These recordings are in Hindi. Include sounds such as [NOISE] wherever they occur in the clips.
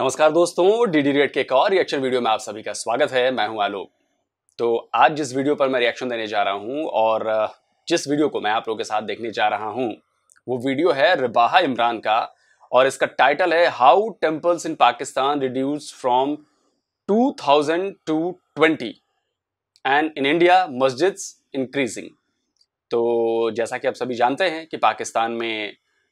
नमस्कार दोस्तों डीडी रेड के एक और रिएक्शन वीडियो में आप सभी का स्वागत है मैं हूं आलोक तो आज जिस वीडियो पर मैं रिएक्शन देने जा रहा हूं और जिस वीडियो को मैं आप लोगों के साथ देखने जा रहा हूं वो वीडियो है रिबाहा इमरान का और इसका टाइटल है how temples in Pakistan reduce from two to twenty and in India masjids increasing तो जैसा कि आप सभी जानते हैं कि पाकिस्तान में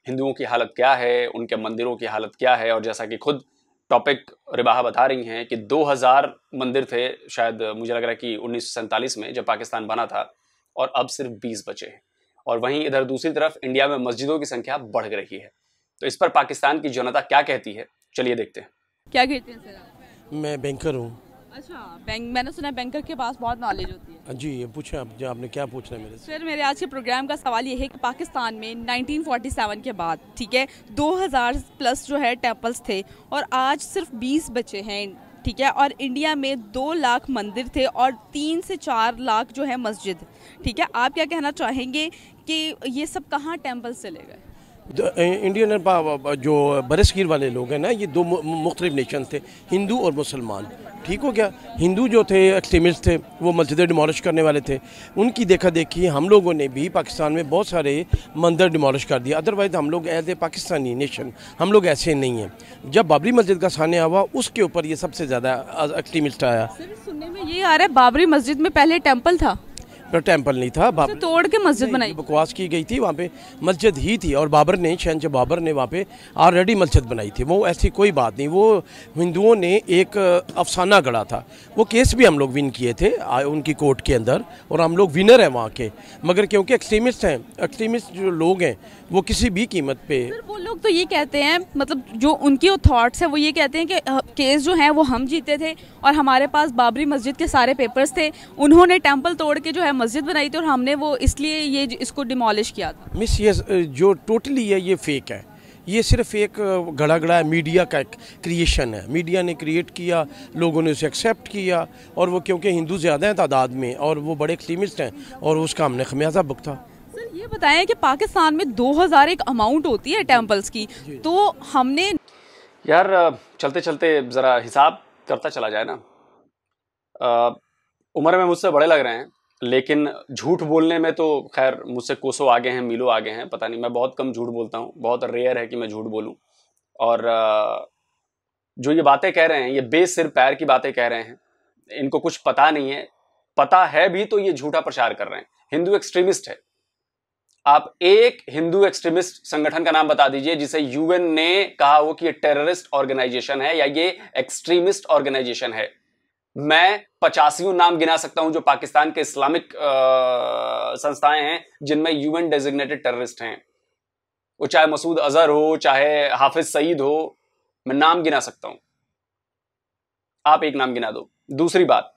हिंदुओं की हालत क्या है उनके मंदिरों की हालत क्या है और जैसा कि खुद टॉपिक रिबाह बता रही हैं कि 2000 मंदिर थे शायद मुझे लग रहा है कि उन्नीस में जब पाकिस्तान बना था और अब सिर्फ 20 बचे हैं और वहीं इधर दूसरी तरफ इंडिया में मस्जिदों की संख्या बढ़ रही है तो इस पर पाकिस्तान की जनता क्या कहती है चलिए देखते हैं क्या कहते हैं सर मैं बैंकर हूँ अच्छा बैंक मैंने सुना बैंकर के पास बहुत नॉलेज होती है हाँ जी ये पूछें आप आपने क्या पूछना है मेरे सर मेरे आज के प्रोग्राम का सवाल ये है कि पाकिस्तान में 1947 के बाद ठीक है 2000 प्लस जो है टेम्पल्स थे और आज सिर्फ 20 बचे हैं ठीक है और इंडिया में दो लाख मंदिर थे और तीन से चार लाख जो है मस्जिद ठीक है आप क्या कहना चाहेंगे कि ये सब कहाँ टेम्पल्स चले गए इंडियन जो बरसगीर वाले लोग हैं ना ये दो मुख्तलिफ नेशन थे हिंदू और मुसलमान ठीक हो गया हिंदू जो थे एक्सट्रीमिस्ट थे वो मस्जिदें डिमोलिश करने वाले थे उनकी देखा देखी हम लोगों ने भी पाकिस्तान में बहुत सारे मंदिर डिमोलिश कर दिए अदरवाइज़ हम लोग एज ए पाकिस्तानी नेशन हम लोग ऐसे नहीं हैं जब बाबरी मस्जिद का सामने हुआ उसके ऊपर ये सबसे ज़्यादा एक्सट्रीमिस्ट आया सुनने में ये आ रहा है बाबरी मस्जिद में पहले टेम्पल था पर टेम्पल नहीं था अच्छा, बाबर तोड़ के मस्जिद बनाई बकवास की गई थी वहाँ पे मस्जिद ही थी और बाबर ने शहन बाबर ने वहाँ पे ऑलरेडी मस्जिद बनाई थी वो ऐसी कोई बात नहीं वो हिंदुओं ने एक अफसाना गढ़ा था वो केस भी हम लोग विन किए थे उनकी कोर्ट के अंदर और हम लोग विनर हैं वहाँ के मगर क्योंकि एक्सट्रीमिस्ट हैं एक्सट्रीमिस्ट जो लोग हैं वो किसी भी कीमत पे वो लोग तो ये कहते हैं मतलब जो उनकी थाट्स हैं वो ये कहते हैं कि केस जो है वो हम जीते थे और हमारे पास बाबरी मस्जिद के सारे पेपर्स थे उन्होंने टेम्पल तोड़ के जो है मस्जिद बनाई थी और हमने वो इसलिए ये इसको डिमोलिश किया था मिस ये जो टोटली है ये फेक है ये सिर्फ एक घड़ा घड़ा है मीडिया का एक क्रिएशन है मीडिया ने क्रिएट किया लोगों ने उसे एक्सेप्ट किया और वो क्योंकि हिंदू ज़्यादा हैं तादाद में और वो बड़े एक्सट्रीमिस्ट हैं और उसका हमने खमियाजा भुगता सर ये बताएं कि पाकिस्तान में 2000 एक अमाउंट होती है टेम्पल्स की तो हमने यार चलते चलते ज़रा हिसाब करता चला जाए ना उम्र में मुझसे बड़े लग रहे हैं लेकिन झूठ बोलने में तो खैर मुझसे कोसो आगे हैं मिलो आगे हैं पता नहीं मैं बहुत कम झूठ बोलता हूँ बहुत रेयर है कि मैं झूठ बोलूँ और जो ये बातें कह रहे हैं ये बेसिर पैर की बातें कह रहे हैं इनको कुछ पता नहीं है पता है भी तो ये झूठा प्रचार कर रहे हैं हिंदू एक्सट्रीमिस्ट है आप एक हिंदू एक्सट्रीमिस्ट संगठन का नाम बता दीजिए जिसे यूएन ने कहा हो कि ये टेररिस्ट ऑर्गेनाइजेशन है या ये एक्सट्रीमिस्ट ऑर्गेनाइजेशन है मैं पचासियों नाम गिना सकता हूं जो पाकिस्तान के इस्लामिक संस्थाएं हैं जिनमें यूएन डेजिग्नेटेड टेररिस्ट हैं वो चाहे मसूद अजहर हो चाहे हाफिज सईद हो मैं नाम गिना सकता हूं आप एक नाम गिना दो दूसरी बात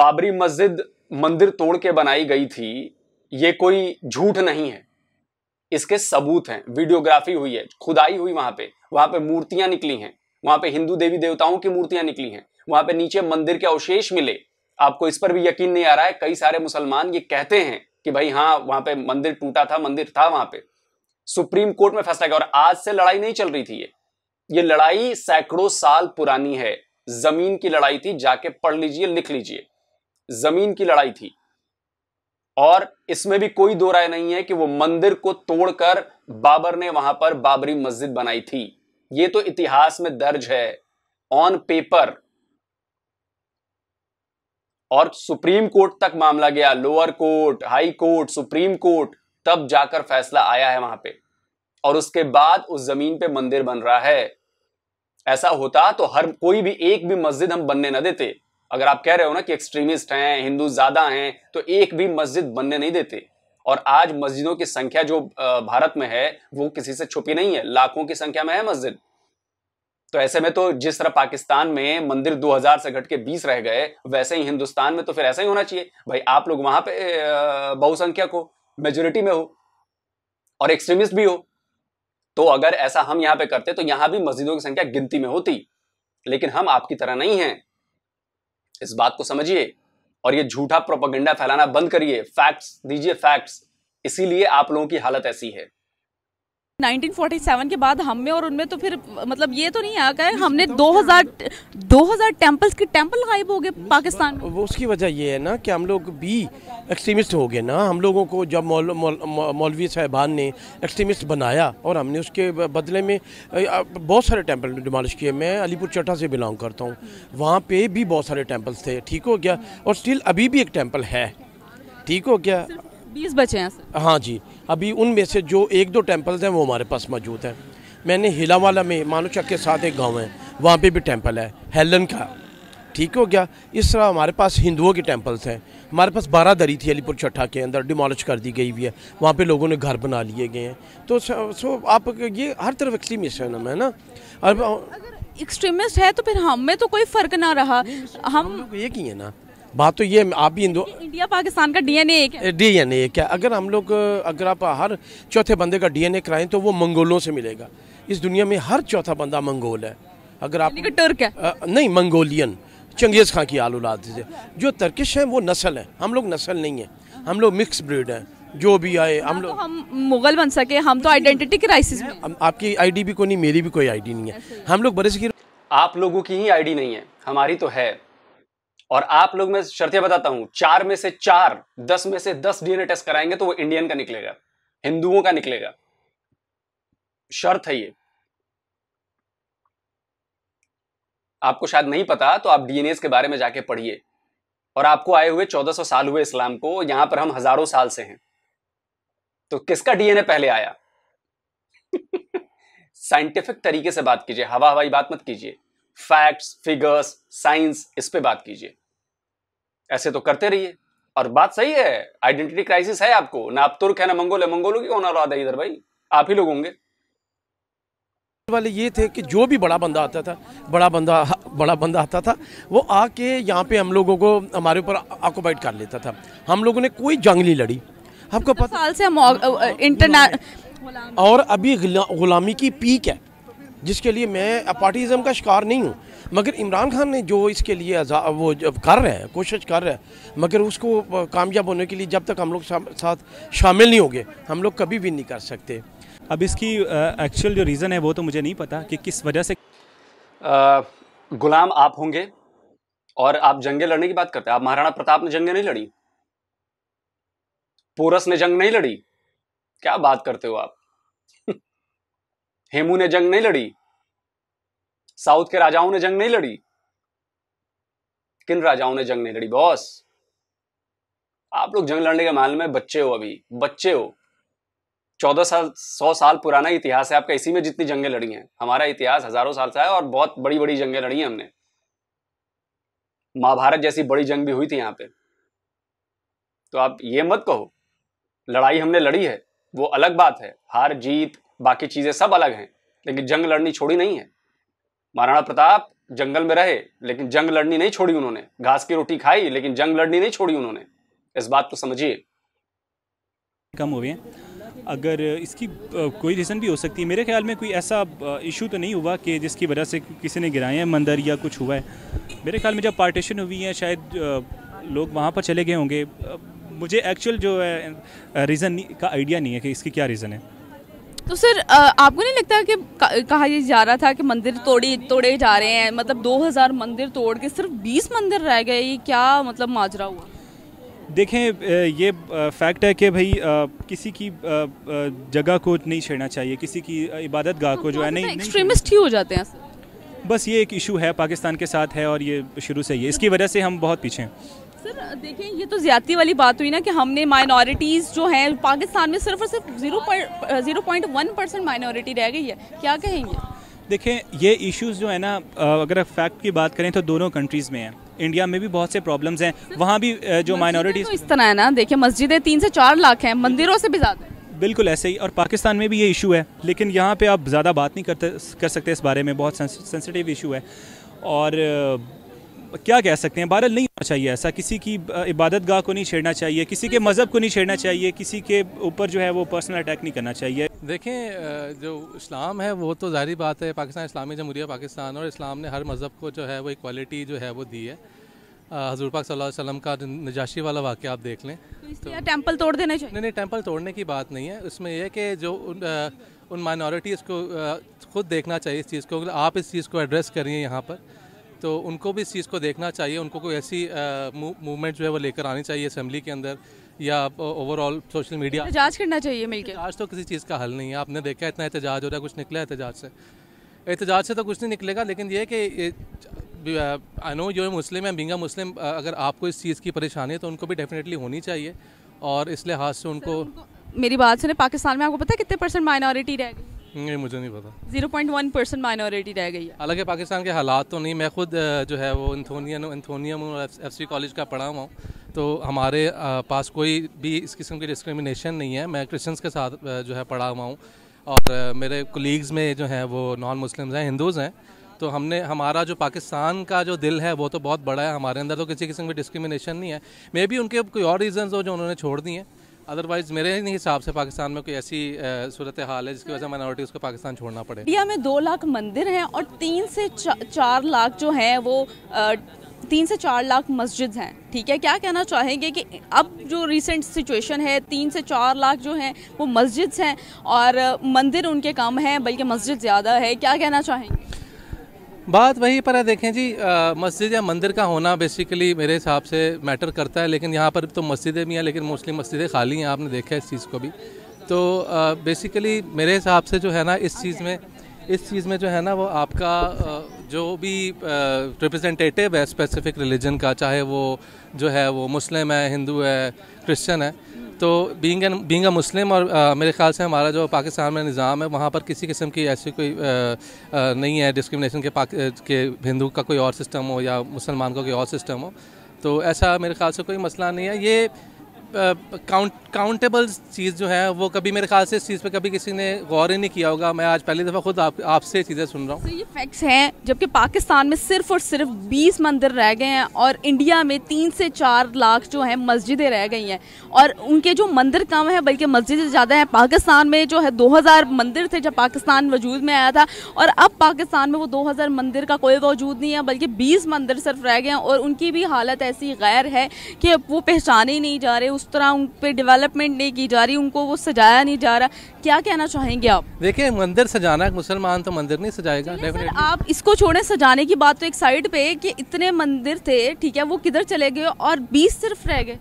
बाबरी मस्जिद मंदिर तोड़ के बनाई गई थी ये कोई झूठ नहीं है इसके सबूत हैं वीडियोग्राफी हुई है खुदाई हुई वहां पे वहां पे मूर्तियां निकली हैं वहां पे हिंदू देवी देवताओं की मूर्तियां निकली हैं वहां पे नीचे मंदिर के अवशेष मिले आपको इस पर भी यकीन नहीं आ रहा है कई सारे मुसलमान ये कहते हैं कि भाई हाँ वहां पे मंदिर टूटा था मंदिर था वहां पे सुप्रीम कोर्ट में फैसला गया और आज से लड़ाई नहीं चल रही थी ये ये लड़ाई सैकड़ों साल पुरानी है जमीन की लड़ाई थी जाके पढ़ लीजिए लिख लीजिए जमीन की लड़ाई थी और इसमें भी कोई दो राय नहीं है कि वो मंदिर को तोड़कर बाबर ने वहां पर बाबरी मस्जिद बनाई थी ये तो इतिहास में दर्ज है ऑन पेपर और सुप्रीम कोर्ट तक मामला गया lower court high court supreme court तब जाकर फैसला आया है वहां पे और उसके बाद उस जमीन पे मंदिर बन रहा है ऐसा होता तो हर कोई भी एक भी मस्जिद हम बनने ना देते अगर आप कह रहे हो ना कि एक्सट्रीमिस्ट हैं हिंदू ज्यादा हैं तो एक भी मस्जिद बनने नहीं देते और आज मस्जिदों की संख्या जो भारत में है वो किसी से छुपी नहीं है लाखों की संख्या में है मस्जिद तो ऐसे में तो जिस तरह पाकिस्तान में मंदिर 2000 से घट के 20 रह गए वैसे ही हिंदुस्तान में तो फिर ऐसा ही होना चाहिए भाई आप लोग वहां पे बहुसंख्यक हो मेजोरिटी में हो और एक्सट्रीमिस्ट भी हो तो अगर ऐसा हम यहाँ पे करते तो यहां भी मस्जिदों की संख्या गिनती में होती लेकिन हम आपकी तरह नहीं है इस बात को समझिए और ये झूठा प्रोपागेंडा फैलाना बंद करिए फैक्ट्स दीजिए फैक्ट्स इसीलिए आप लोगों की हालत ऐसी है 1947 के बाद हम में और उनमें तो फिर मतलब ये तो नहीं आया है हमने 2000 2000 टेम्पल्स के टेम्पल गायब हो गए पाकिस्तान वो उसकी वजह ये है ना कि हम लोग भी एक्सट्रीमिस्ट हो गए ना हम लोगों को जब मौलवी मौल, मौल, साहबान ने एक्सट्रीमिस्ट बनाया और हमने उसके बदले में बहुत सारे टेम्पल डिमालिश किए मैं अलीपुर चटा से बिलोंग करता हूँ वहाँ पर भी बहुत सारे टेम्पल्स थे ठीक हो गया और स्टिल अभी भी एक टेम्पल है ठीक हो गया बीस बचे हैं सर हाँ जी अभी उनमें से जो एक दो टेम्पल्स हैं वो हमारे पास मौजूद हैं मैंने हिलावाला में मानुचक के साथ एक गांव है वहाँ पे भी टेम्पल है हेलन का ठीक हो गया इस तरह हमारे पास हिंदुओं के टेम्पल्स हैं हमारे पास बारह दरी थी अलीपुर चट्ठा के अंदर डिमोलिश कर दी गई हुई है वहाँ पे लोगों ने घर बना लिए गए हैं तो सो, सो आप ये हर तरफ एक्सट्रीमिज्म है ना अब एक्सट्रीमिस्ट है तो फिर हम में तो कोई फ़र्क ना रहा हम ये किए ना बात तो ये आप भी इंडिया पाकिस्तान का डीएनए एक है डीएनए एक है अगर हम लोग अगर आप हर चौथे बंदे का डीएनए कराएं तो वो मंगोलों से मिलेगा इस दुनिया में हर चौथा बंदा मंगोल है अगर आप टर्क है आ, नहीं मंगोलियन चंगेज़ खां की आल औलाद से जो तर्किश हैं वो नस्ल है हम लोग नस्ल नहीं है हम लोग मिक्स ब्रीड हैं जो भी आए हम तो लोग हम मुगल बन सके हम तो आइडेंटिटी क्राइसिस में आपकी आईडी भी कोई नहीं मेरी भी कोई आईडी नहीं है हम लोग बरस की आप लोगों की ही आईडी नहीं है हमारी तो है और आप लोग मैं शर्तें बताता हूं चार में से चार दस में से दस डीएनए टेस्ट कराएंगे तो वो इंडियन का निकलेगा हिंदुओं का निकलेगा शर्त है ये आपको शायद नहीं पता तो आप डीएनए के बारे में जाके पढ़िए और आपको आए हुए 1400 साल हुए इस्लाम को यहां पर हम हजारों साल से हैं तो किसका डीएनए पहले आया साइंटिफिक [LAUGHS] तरीके से बात कीजिए हवा हवाई बात मत कीजिए फैक्ट्स फिगर्स साइंस इस पे बात कीजिए ऐसे तो करते रहिए और बात सही है आइडेंटिटी क्राइसिस है आपको ना आप तुर्क है ना मंगोल है मंगोलों की कौन औलाद है इधर भाई आप ही लोग होंगे वाले ये थे कि जो भी बड़ा बंदा आता था बड़ा बंदा बड़ा बंदा आता था वो आके यहाँ पे हम लोगों को हमारे ऊपर ऑक्यूपाइड कर लेता था हम लोगों ने कोई जंग नहीं लड़ी आपको पता साल से हम इंटरनेट और अभी गुलामी की पीक है जिसके लिए मैं अपार्टीज़म का शिकार नहीं हूँ मगर इमरान खान ने जो इसके लिए वो कर रहे हैं कोशिश कर रहे हैं मगर उसको कामयाब होने के लिए जब तक हम लोग साथ शामिल नहीं होंगे हम लोग कभी भी नहीं कर सकते अब इसकी एक्चुअल जो रीज़न है वो तो मुझे नहीं पता कि किस वजह से गुलाम आप होंगे और आप जंगे लड़ने की बात करते हैं आप महाराणा प्रताप ने जंगे नहीं लड़ी पोरस ने जंग नहीं लड़ी क्या बात करते हो आप हेमू ने जंग नहीं लड़ी साउथ के राजाओं ने जंग नहीं लड़ी किन राजाओं ने जंग नहीं लड़ी बॉस आप लोग जंग लड़ने के माल में बच्चे हो अभी बच्चे हो चौदह साल सौ साल पुराना इतिहास है आपका इसी में जितनी जंगें लड़ी हैं हमारा इतिहास हजारों साल से है और बहुत बड़ी बड़ी जंगें लड़ी हैं हमने महाभारत जैसी बड़ी जंग भी हुई थी यहाँ पे तो आप ये मत कहो लड़ाई हमने लड़ी है वो अलग बात है हार जीत बाकी चीज़ें सब अलग हैं लेकिन जंग लड़नी छोड़ी नहीं है महाराणा प्रताप जंगल में रहे लेकिन जंग लड़नी नहीं छोड़ी उन्होंने घास की रोटी खाई लेकिन जंग लड़नी नहीं छोड़ी उन्होंने इस बात को समझिए कम हो गए अगर इसकी कोई रीज़न भी हो सकती है मेरे ख्याल में कोई ऐसा इशू तो नहीं हुआ कि जिसकी वजह से किसी ने गिराए हैं मंदिर या कुछ हुआ है मेरे ख्याल में जब पार्टीशन हुई है शायद लोग वहाँ पर चले गए होंगे मुझे एक्चुअल जो है रीज़न का आइडिया नहीं है कि इसकी क्या रीज़न है तो सर आपको नहीं लगता कि कहा ये जा रहा था कि मंदिर तोड़ी तोड़े जा रहे हैं मतलब 2000 मंदिर तोड़ के सिर्फ 20 मंदिर रह गए ये क्या मतलब माजरा हुआ देखें ये फैक्ट है कि भाई किसी की जगह को नहीं छेड़ना चाहिए किसी की इबादत गाह को तो जो है नहीं एक्सट्रीमिस्ट तो ही हो जाते हैं बस ये एक इशू है पाकिस्तान के साथ है और ये शुरू से ही इसकी वजह से हम बहुत पीछे हैं सर देखिए ये तो ज्यादा वाली बात हुई ना कि हमने माइनॉरिटीज़ जो हैं पाकिस्तान में सिर्फ और सिर्फ zero zero point one percent minority रह गई है क्या कहेंगे देखें ये इश्यूज़ जो है ना अगर फैक्ट की बात करें तो दोनों कंट्रीज़ में हैं इंडिया में भी बहुत से प्रॉब्लम्स हैं वहाँ भी जो माइनॉरिटीज़ तो इस तरह है ना देखिए मस्जिदें तीन से चार लाख हैं मंदिरों से भी ज़्यादा बिल्कुल ऐसे ही और पाकिस्तान में भी ये इशू है लेकिन यहाँ पे आप ज़्यादा बात नहीं करते कर सकते इस बारे में बहुत सेंसिटिव इशू है और क्या कह सकते हैं बहरहाल नहीं होना चाहिए ऐसा किसी की इबादत गाह को नहीं छेड़ना चाहिए किसी के मज़हब को नहीं छेड़ना चाहिए किसी के ऊपर जो है वो पर्सनल अटैक नहीं करना चाहिए देखें जो इस्लाम है वो तो जारी बात है पाकिस्तान इस्लामी जमहूरिया पाकिस्तान और इस्लाम ने हर मज़हब को जो है वो इक्वालिटी जो है वो दी है हजूर पाक सल्लल्लाहु का नजाशी वाला वाक्य आप देख लें तो टेम्पल तोड़ देना चाहिए नहीं नहीं टेम्पल तोड़ने की बात नहीं है उसमें यह कि जो उन, उन माइनॉरिटीज़ को खुद देखना चाहिए इस चीज़ को आप इस चीज़ को एड्रेस करिए यहाँ पर तो उनको भी इस चीज़ को देखना चाहिए उनको कोई ऐसी मूवमेंट जो है वो लेकर आनी चाहिए असम्बली के अंदर या ओवरऑल सोशल मीडिया एहतजाज करना चाहिए मिलकर आज तो किसी चीज़ का हल नहीं है आपने देखा इतना एहतजाज हो रहा है कुछ निकला है एहतजाज से एहतजाज से तो कुछ नहीं निकलेगा लेकिन ये कि आई नो है मुस्लिम है बिंगा मुस्लिम अगर आपको इस चीज़ की परेशानी है तो उनको भी डेफिनेटली होनी चाहिए और इस लिहाज से उनको मेरी बात सुने पाकिस्तान में आपको पता है कितने परसेंट माइनॉरिटी रहेगी नहीं मुझे नहीं पता zero point one percent minority रह गई है हालांकि पाकिस्तान के हालात तो नहीं मैं खुद जो है वो एंथोनियम इंथोनियम और एफ सी कॉलेज का पढ़ा हुआ हूँ तो हमारे पास कोई भी इस किस्म की डिस्क्रिमिनेशन नहीं है मैं क्रिश्चियंस के साथ जो है पढ़ा हुआ हूँ और मेरे कोलीग्स में जो हैं वो नॉन मुस्लिम्स हैं हिंदूज़ हैं तो हमने हमारा जो पाकिस्तान का जो दिल है वो तो बहुत बड़ा है हमारे अंदर तो किसी किस्म की डिस्क्रिमिनेशन नहीं है मे बी उनके कोई और रीज़न्स हो जो उन्होंने छोड़ दिए हैं अदरवाइज मेरे हिसाब से पाकिस्तान में कोई ऐसी सूरत हाल है जिसकी वजह माइनॉरिटीज़ को पाकिस्तान छोड़ना पड़े इंडिया में दो लाख मंदिर हैं और तीन से चा, चार लाख जो हैं वो आ, तीन से चार लाख मस्जिद हैं ठीक है क्या कहना चाहेंगे कि अब जो रिसेंट सिचुएशन है तीन से चार लाख जो हैं वो मस्जिद्स हैं और मंदिर उनके कम हैं बल्कि मस्जिद ज़्यादा है क्या कहना चाहेंगे बात वहीं पर है देखें जी मस्जिद या मंदिर का होना बेसिकली मेरे हिसाब से मैटर करता है लेकिन यहाँ पर तो मस्जिदें भी हैं लेकिन मोस्टली मस्जिदें खाली हैं आपने देखा है इस चीज़ को भी तो बेसिकली मेरे हिसाब से जो है ना इस चीज़ में इस चीज़ में जो है ना वो आपका जो भी रिप्रेजेंटेटिव है स्पेसिफिक रिलीजन का चाहे वो जो है वो मुस्लिम है हिंदू है क्रिश्चन है तो बींग बींग मुस्लिम और आ, uh, मेरे ख्याल से हमारा जो पाकिस्तान में निज़ाम है वहाँ पर किसी किस्म की ऐसी कोई आ, uh, आ, uh, नहीं है डिस्क्रिमिनेशन के पाक के हिंदू का कोई और सिस्टम हो या मुसलमान का कोई और सिस्टम हो तो ऐसा मेरे ख्याल से कोई मसला नहीं है ये काउंट काउंटेबल चीज़ जो है वो कभी मेरे ख्याल से इस चीज़ पे कभी किसी ने गौर ही नहीं किया होगा मैं आज पहली दफ़ा खुद आप आपसे चीज़ें सुन रहा हूँ so, तो ये फैक्ट्स हैं जबकि पाकिस्तान में सिर्फ और सिर्फ 20 मंदिर रह गए हैं और इंडिया में तीन से चार लाख जो है मस्जिदें रह गई हैं और उनके जो मंदिर कम हैं बल्कि मस्जिदें ज़्यादा हैं पाकिस्तान में जो है दो मंदिर थे जब पाकिस्तान वजूद में आया था और अब पाकिस्तान में वो दो मंदिर का कोई वजूद नहीं है बल्कि बीस मंदिर सिर्फ रह गए हैं और उनकी भी हालत ऐसी गैर है कि वो पहचाने ही नहीं जा रहे उस उस तरह उन पर डेवलपमेंट नहीं की जा रही उनको वो सजाया नहीं जा रहा क्या कहना चाहेंगे आप देखिए मंदिर सजाना मुसलमान तो मंदिर नहीं सजाएगा डेफिनेटली आप इसको छोड़े सजाने की बात तो एक साइड पे कि इतने मंदिर थे ठीक है वो किधर चले गए और बीस सिर्फ रह गए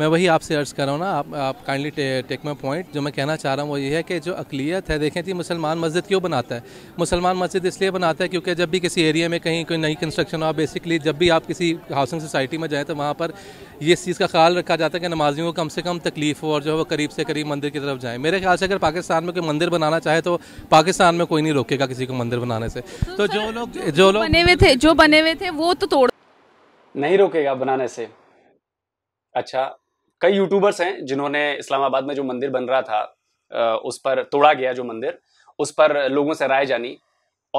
मैं वही आपसे अर्ज़ कर रहा हूँ ना आप, आप काइंडली टे, टेक माई पॉइंट जो मैं कहना चाह रहा हूँ वो ये है कि जो अकलीत है देखें थी मुसलमान मस्जिद क्यों बनाता है मुसलमान मस्जिद इसलिए बनाता है क्योंकि जब भी किसी एरिया में कहीं कोई नई कंस्ट्रक्शन हो बेसिकली जब भी आप किसी हाउसिंग सोसाइटी में जाएँ तो वहाँ पर ये इस चीज़ का ख्याल रखा जाता है कि नमाजियों को कम से कम तकलीफ हो और जो है वो करीब से करीब मंदिर की तरफ जाएँ मेरे ख्याल से अगर पाकिस्तान में कोई मंदिर बनाना चाहे तो पाकिस्तान में कोई नहीं रोकेगा किसी को मंदिर बनाने से तो, तो जो लोग जो लोग बने हुए थे जो बने हुए थे वो तो तोड़ नहीं रोकेगा बनाने से अच्छा कई यूट्यूबर्स हैं जिन्होंने इस्लामाबाद में जो मंदिर बन रहा था उस पर तोड़ा गया जो मंदिर उस पर लोगों से राय जानी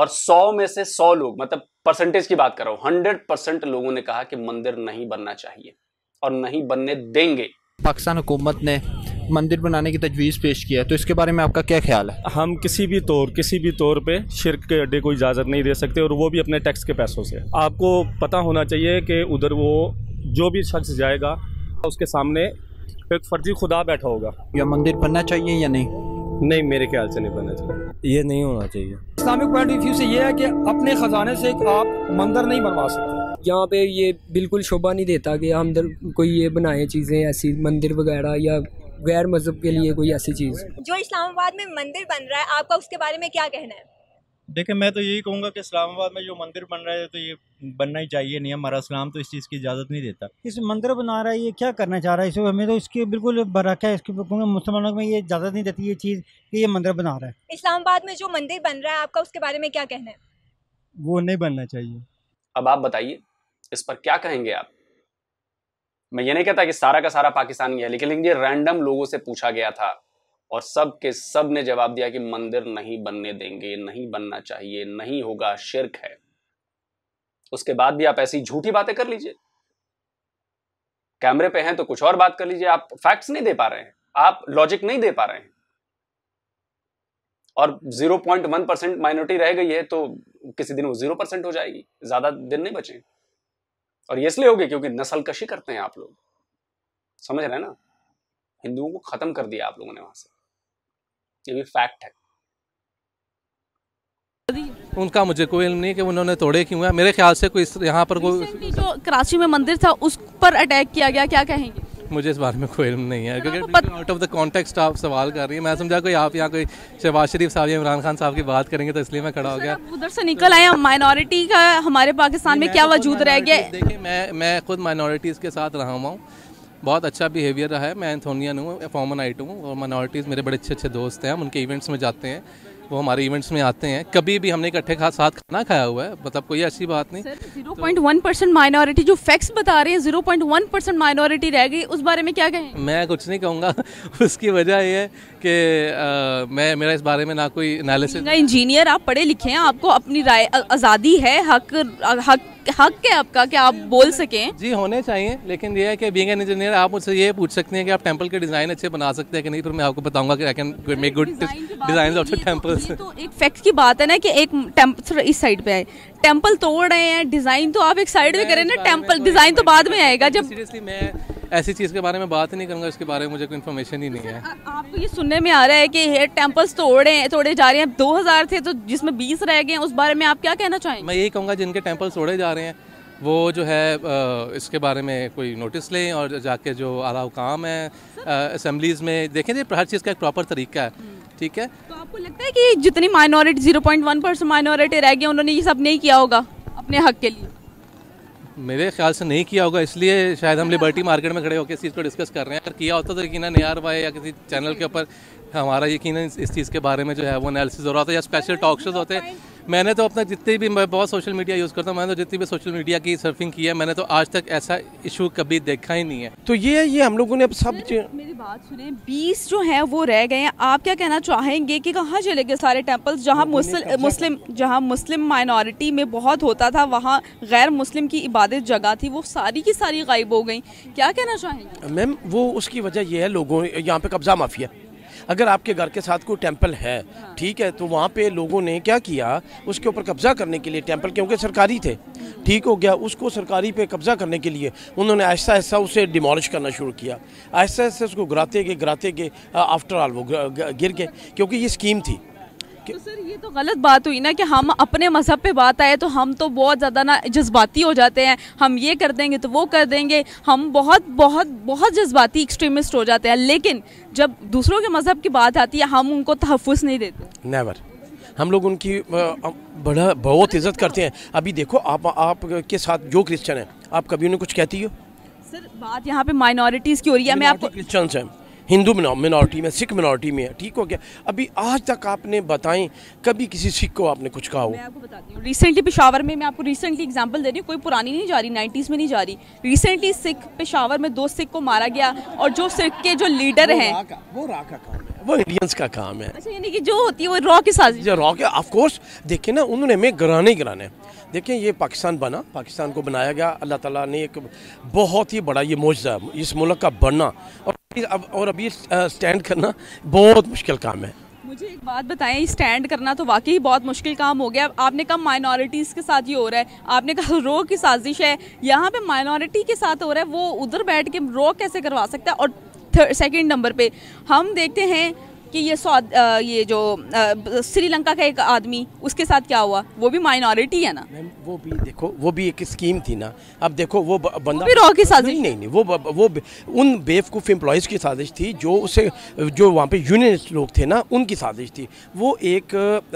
और सौ में से सौ लोग मतलब परसेंटेज की बात कर रहा हंड्रेड परसेंट लोगों ने कहा कि मंदिर नहीं बनना चाहिए और नहीं बनने देंगे पाकिस्तान हुकूमत ने मंदिर बनाने की तजवीज़ पेश किया है तो इसके बारे में आपका क्या ख्याल है हम किसी भी तौर किसी भी तौर पे शिरक के अड्डे को इजाज़त नहीं दे सकते और वो भी अपने टैक्स के पैसों से आपको पता होना चाहिए कि उधर वो जो भी शख्स जाएगा उसके सामने एक फर्जी खुदा बैठा होगा यह मंदिर बनना चाहिए या नहीं नहीं मेरे ख्याल से नहीं बनना चाहिए ये नहीं होना चाहिए इस्लामिक पॉइंट ऑफ व्यू से ये है कि अपने ख़जाने से आप मंदिर नहीं बनवा सकते यहाँ पे ये बिल्कुल शोभा नहीं देता कि हम कोई ये बनाए चीज़ें ऐसी मंदिर वगैरह या गैर मज़हब के लिए कोई ऐसी चीज़ जो इस्लामाबाद में मंदिर बन रहा है आपका उसके बारे में क्या कहना है देखिए मैं तो यही कहूंगा कि इस्लामाबाद में जो मंदिर बन रहा है तो ये बनना ही चाहिए नहीं हमारा इस्लाम तो इस चीज़ की इजाज़त नहीं देता इस मंदिर बना रहा है ये क्या करना चाह रहा है इसमें हमें तो इसके बिल्कुल बरक है इसके क्योंकि मुसलमानों में ये इजाज़त नहीं देती ये चीज़ कि ये मंदिर बना रहा है इस्लामाबाद में जो मंदिर बन रहा है आपका उसके बारे में क्या कहना है वो नहीं बनना चाहिए अब आप बताइए इस पर क्या कहेंगे आप मैं ये नहीं कहता कि सारा का सारा पाकिस्तान है लेकिन ये रैंडम लोगों से पूछा गया था और सब के सब ने जवाब दिया कि मंदिर नहीं बनने देंगे नहीं बनना चाहिए नहीं होगा शिरक है उसके बाद भी आप ऐसी झूठी बातें कर लीजिए कैमरे पे हैं तो कुछ और बात कर लीजिए आप फैक्ट्स नहीं दे पा रहे हैं आप लॉजिक नहीं दे पा रहे हैं और 0.1 परसेंट माइनॉरिटी रह गई है तो किसी दिन वो जीरो परसेंट हो जाएगी ज्यादा दिन नहीं बचे और ये इसलिए होगी क्योंकि नस्ल कशी करते हैं आप लोग समझ रहे हैं ना हिंदुओं को खत्म कर दिया आप लोगों ने वहां से ये भी फैक्ट है उनका मुझे कोई इल्म नहीं कि उन्होंने तोड़े क्यों है मेरे ख्याल से कोई यहाँ पर कोई जो कराची में मंदिर था उस पर अटैक किया गया क्या कहेंगे मुझे इस बारे में कोई इल्म नहीं है क्योंकि आउट ऑफ द कॉन्टेक्स्ट आप सवाल कर रही है मैं समझा कोई आप यहाँ कोई शहबाज शरीफ साहब या इमरान खान साहब की बात करेंगे तो इसलिए मैं खड़ा हो गया उधर से निकल आए माइनॉरिटी का हमारे पाकिस्तान में क्या तो वजूद रह गया देखिए मैं मैं खुद माइनॉरिटीज़ के साथ रहा हुआ हूँ बहुत अच्छा बिहेवियर रहा है मैं एंथोनियन हूँ फॉमन आइट हूँ और माइनॉरिटीज़ मेरे बड़े अच्छे अच्छे दोस्त हैं हम उनके इवेंट्स में जाते हैं वो हमारे इवेंट्स में आते हैं कभी भी हमने इकट्ठे खा, साथ खाना खाया हुआ है मतलब कोई ऐसी बात नहीं zero point one percent minority जो फैक्ट्स बता रहे हैं zero point one percent minority रह गई उस बारे में क्या कहें मैं कुछ नहीं कहूँगा [LAUGHS] उसकी वजह ये है कि मैं मेरा इस बारे में ना कोई एनालिसिस इंजीनियर आप पढ़े लिखे हैं आपको अपनी राय आज़ादी है हक हक हक है आपका कि आप बोल सकें जी होने चाहिए लेकिन ये है कि बीइंग एन इंजीनियर आप मुझसे ये पूछ सकते हैं कि आप टेंपल के डिज़ाइन अच्छे बना सकते हैं कि नहीं फिर मैं आपको बताऊंगा कि I can make good design of temples तो एक फैक्ट की बात है ना कि एक टेम्पल इस साइड पे आए टेम्पल तोड़ रहे हैं डिजाइन तो आप एक साइड में करें ना टेम्पल डिजाइन तो बाद में आएगा जब सीरियसली मैं ऐसी चीज़ के बारे में बात नहीं करूंगा इसके बारे में मुझे कोई इन्फॉर्मेशन ही नहीं है आपको ये सुनने में आ रहा है कि टेम्पल्स तोड़े हैं तोड़े जा रहे हैं दो हज़ार थे तो जिसमें बीस रह गए उस बारे में आप क्या कहना चाहेंगे मैं यही कहूँगा जिनके टेम्पल्स तोड़े जा रहे हैं वो जो है इसके बारे में कोई नोटिस लें और जाके जो आला हुकाम है असम्बलीज़ में देखें हर चीज़ का एक प्रॉपर तरीका है हम्म। ठीक है आपको लगता है कि जितनी minority zero point one percent minority रह गई उन्होंने ये सब नहीं किया होगा अपने हक के लिए मेरे ख्याल से नहीं किया होगा इसलिए शायद हम लिबर्टी मार्केट में खड़े होकर इस चीज़ को डिस्कस कर रहे हैं अगर किया होता तो यकीन यार वाई या किसी चैनल के ऊपर हमारा यकीन है इस चीज़ के बारे में जो है वो एनालिसिस हो रहा था या स्पेशल टॉक शोज होते मैंने तो अपना जितनी भी मैं बहुत सोशल मीडिया यूज़ करता हूँ मैंने तो जितनी भी सोशल मीडिया की सर्फिंग की है मैंने तो आज तक ऐसा इशू कभी देखा ही नहीं है तो ये ये हम लोगों ने अब सब मेरी बात सुने बीस जो है वो रह गए हैं आप क्या कहना चाहेंगे कि कहाँ चले गए सारे टेम्पल्स जहाँ मुस्लिम मुस्लिम जहाँ मुस्लिम माइनॉरिटी में बहुत होता था वहाँ गैर मुस्लिम की इबादत जगह थी वो सारी की सारी गायब हो गई क्या कहना चाहेंगे मैम वो उसकी वजह यह है लोगों यहाँ पे कब्जा माफिया अगर आपके घर के साथ कोई टेंपल है हाँ। ठीक है तो वहाँ पे लोगों ने क्या किया उसके ऊपर कब्जा करने के लिए टेंपल क्योंकि सरकारी थे ठीक हो गया उसको सरकारी पे कब्जा करने के लिए उन्होंने ऐसा ऐसा उसे डिमोलिश करना शुरू किया ऐसा ऐसा उसको गिराते गए गिराते गए आफ्टर ऑल वो गिर गए क्योंकि ये स्कीम थी तो सर ये तो गलत बात हुई ना कि हम अपने मज़हब पे बात आए तो हम तो बहुत ज़्यादा ना जज्बाती हो जाते हैं हम ये कर देंगे तो वो कर देंगे हम बहुत बहुत बहुत जज्बाती एक्सट्रीमिस्ट हो जाते हैं लेकिन जब दूसरों के मज़हब की बात आती है हम उनको तहफ़ नहीं देते नेवर हम लोग उनकी बड़ा बहुत इज्जत करते हैं अभी देखो आप आपके साथ जो क्रिश्चन है आप कभी उन्हें कुछ कहती हो सर बात यहाँ पे माइनॉरिटीज़ की हो रही है मैं आपको क्रिश्चन हैं हिंदू मिनॉरिटी में सिख मिनॉरिटी में है ठीक हो गया अभी आज तक आपने बताएं कभी किसी सिख को आपने कुछ कहा हो मैं आपको बताती हूँ रिसेंटली पेशावर में मैं आपको रिसेंटली एग्जांपल दे रही हूँ कोई पुरानी नहीं जा रही नाइन्टीज़ में नहीं जा रही रिसेंटली सिख पेशावर में दो सिख को मारा गया और जो सिख के जो लीडर हैं वो रा का काम है वो इंडियंस का काम है अच्छा यानी कि जो होती है वो रॉ के साथ रॉ के ऑफकोर्स देखिए ना उन्होंने हमें गिराने ही गराने देखें ये पाकिस्तान बना पाकिस्तान को बनाया गया अल्लाह ताला ने एक बहुत ही बड़ा ये मौजा इस मुल्क का बनना और अब और अभी स्टैंड करना बहुत मुश्किल काम है मुझे एक बात बताएं स्टैंड करना तो वाकई बहुत मुश्किल काम हो गया आपने कहा माइनॉरिटीज़ के साथ ही हो रहा है आपने कहा [LAUGHS] रो की साजिश है यहाँ पे माइनॉरिटी के साथ हो रहा है वो उधर बैठ के रो कैसे करवा सकता है और सेकंड नंबर पे हम देखते हैं कि ये सौद ये जो श्रीलंका का एक आदमी उसके साथ क्या हुआ वो भी माइनॉरिटी है ना वो भी देखो वो भी एक स्कीम थी ना अब देखो वो बंदा भी की साजिश नहीं नहीं, नहीं वो वो उन बेवकूफ़ एम्प्लॉयज़ की साजिश थी जो उसे जो वहाँ पे यूनियनिस्ट लोग थे ना उनकी साजिश थी वो एक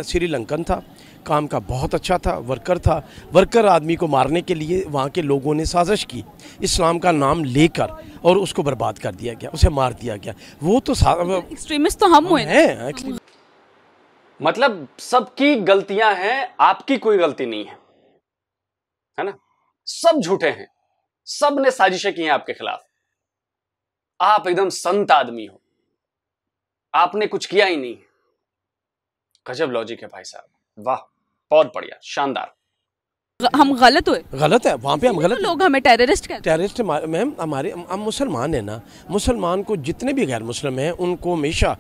श्रीलंकन था काम का बहुत अच्छा था वर्कर था वर्कर आदमी को मारने के लिए वहाँ के लोगों ने साजिश की इस्लाम का नाम लेकर और उसको बर्बाद कर दिया गया उसे मार दिया गया वो तो एक्सट्रीमिस्ट तो हम हुए हैं मतलब सबकी गलतियां हैं आपकी कोई गलती नहीं है है ना सब झूठे हैं सब ने साजिशें की हैं आपके खिलाफ आप एकदम संत आदमी हो आपने कुछ किया ही नहीं गजब लॉजिक है भाई साहब वाह बहुत बढ़िया शानदार हम गलत हुए गलत है वहाँ पे हम गलत तो लोग हमें टेररिस्ट कहते टेररिस्ट मैम हमारे हम मुसलमान हैं ना मुसलमान को जितने भी गैर मुस्लिम हैं उनको हमेशा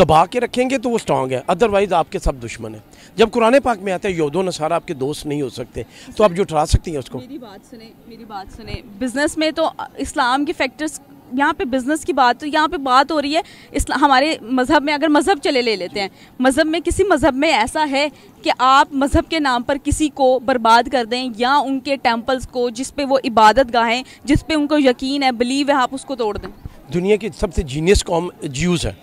दबा के रखेंगे तो वो स्ट्रांग है अदरवाइज आपके सब दुश्मन हैं जब कुरने पाक में आते हैं योदो नसारा आपके दोस्त नहीं हो सकते तो आप जुटरा सकती हैं उसको मेरी बात सुने मेरी बात सुने बिजनेस में तो इस्लाम के फैक्टर्स यहाँ पे बिज़नेस की बात तो यहाँ पे बात हो रही है इस हमारे मज़हब में अगर मज़हब चले ले लेते हैं मज़हब में किसी मज़हब में ऐसा है कि आप मज़हब के नाम पर किसी को बर्बाद कर दें या उनके टेम्पल्स को जिस पे वो इबादत गाहें जिस पे उनको यकीन है बिलीव है आप उसको तोड़ दें दुनिया की सबसे जीनियस कॉम ज्यूज़ है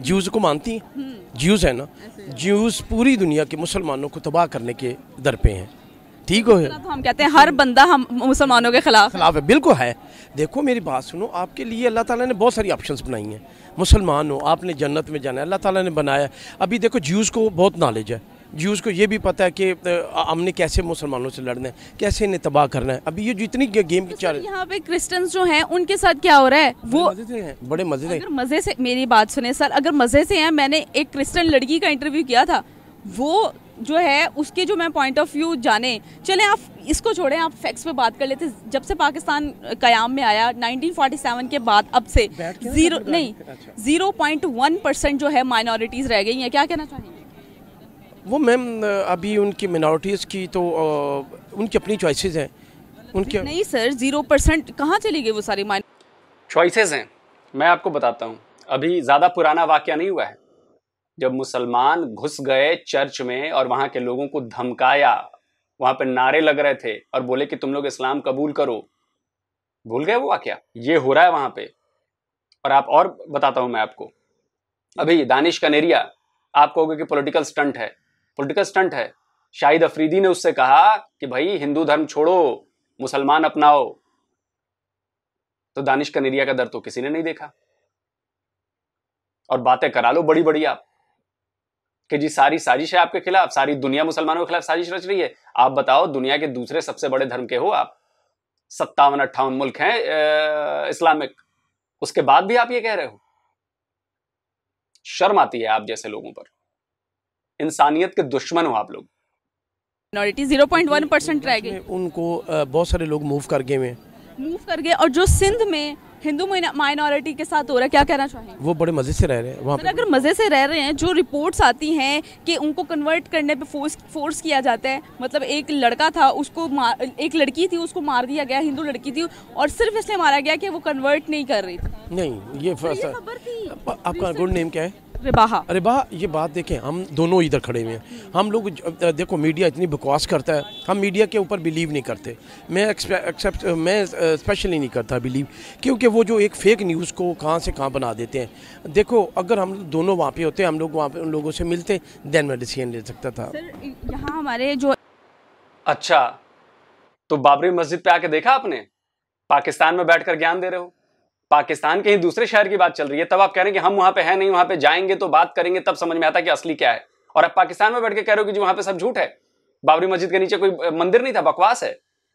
ज्यूज़ को मानती हैं ज्यूज़ हम्म। है ना ज्यूज़ पूरी दुनिया के मुसलमानों को तबाह करने के दर पे हैं ठीक हो तो हम कहते हैं हर बंदा हम मुसलमानों के खिलाफ खिलाफ है बिल्कुल है देखो मेरी बात सुनो आपके लिए अल्लाह ताला ने बहुत सारी ऑप्शंस बनाई हैं मुसलमान हो आपने जन्नत में जाना है अल्लाह ताला ने बनाया अभी देखो जूस को बहुत नॉलेज है जूस को ये भी पता है कि हमने कैसे मुसलमानों से लड़ना है कैसे इन्हें तबाह करना है अभी ये जितनी गेम की तो चल यहाँ पे क्रिस्टन जो है उनके साथ क्या हो रहा है वो मजे से बड़े मजे से मजे से मेरी बात सुने सर अगर मजे से है मैंने एक क्रिस्टन लड़की का इंटरव्यू किया था वो जो है उसके जो मैं पॉइंट ऑफ व्यू जाने चले आप इसको छोड़ें आप फैक्ट्स पे बात कर लेते जब से पाकिस्तान कयाम में आया 1947 के बाद अब से जीरो नहीं जीरो पॉइंट वन परसेंट जो है माइनॉरिटीज़ रह गई हैं क्या कहना चाहेंगे वो मैम अभी उनकी माइनॉरिटीज़ की तो उनकी अपनी चॉइसेस हैं उनके नहीं सर जीरो परसेंट कहाँ चली गई वो सारी माइन चॉइसेज हैं मैं आपको बताता हूँ अभी ज़्यादा पुराना वाक्य नहीं हुआ है जब मुसलमान घुस गए चर्च में और वहां के लोगों को धमकाया वहां पर नारे लग रहे थे और बोले कि तुम लोग इस्लाम कबूल करो भूल गए वो वाक्य ये हो रहा है वहां पे और आप और बताता हूं मैं आपको अभी दानिश कनेरिया आप कहोगे कि पॉलिटिकल स्टंट है पॉलिटिकल स्टंट है शाहिद अफरीदी ने उससे कहा कि भाई हिंदू धर्म छोड़ो मुसलमान अपनाओ तो दानिश कनेरिया का दर तो किसी ने नहीं देखा और बातें करा लो बड़ी बड़ी आप कि जी सारी साजिश है आपके खिलाफ सारी दुनिया मुसलमानों के खिलाफ साजिश रच रही है आप बताओ दुनिया के दूसरे सबसे बड़े धर्म के हो आप सत्तावन अट्ठावन मुल्क हैं इस्लामिक उसके बाद भी आप ये कह रहे हो शर्म आती है आप जैसे लोगों पर इंसानियत के दुश्मन हो आप लोग 0.1 रह उनको बहुत सारे लोग मूव कर गए हुए हैं मूव कर गए और जो सिंध में हिंदू माइनॉरिटी के साथ हो रहा है क्या कहना चाहेंगे वो बड़े मज़े से रह रहे हैं वहाँ पर अगर मज़े से रह रहे हैं जो रिपोर्ट्स आती हैं कि उनको कन्वर्ट करने पे फोर्स फोर्स किया जाता है मतलब एक लड़का था उसको एक लड़की थी उसको मार दिया गया हिंदू लड़की थी और सिर्फ इसलिए मारा गया कि वो कन्वर्ट नहीं कर रही थी नहीं ये, तो ये आपका गुड नेम क्या है रिबाहा रिबाहा ये बात देखें हम दोनों इधर खड़े हुए हैं हम लोग देखो मीडिया इतनी बकवास करता है हम मीडिया के ऊपर बिलीव नहीं करते मैं एक्सेप्ट मैं स्पेशली नहीं करता बिलीव क्योंकि वो जो एक फेक न्यूज़ को कहाँ से कहाँ बना देते हैं देखो अगर हम दोनों वहाँ पे होते हम लोग वहाँ पे उन लोगों से मिलते देन मैं डिसीजन ले सकता था यहाँ हमारे जो अच्छा तो बाबरी मस्जिद पे आके देखा आपने पाकिस्तान में बैठकर ज्ञान दे रहे हो पाकिस्तान के ही दूसरे शहर की बात चल रही है तब आप कह रहे हैं कि हम वहां पे है नहीं वहां पे जाएंगे तो बात करेंगे तब समझ में आता है कि असली क्या है और आप पाकिस्तान में बैठ के कह रहे हो कि जो वहां पे सब झूठ है बाबरी मस्जिद के नीचे कोई मंदिर नहीं था बकवास है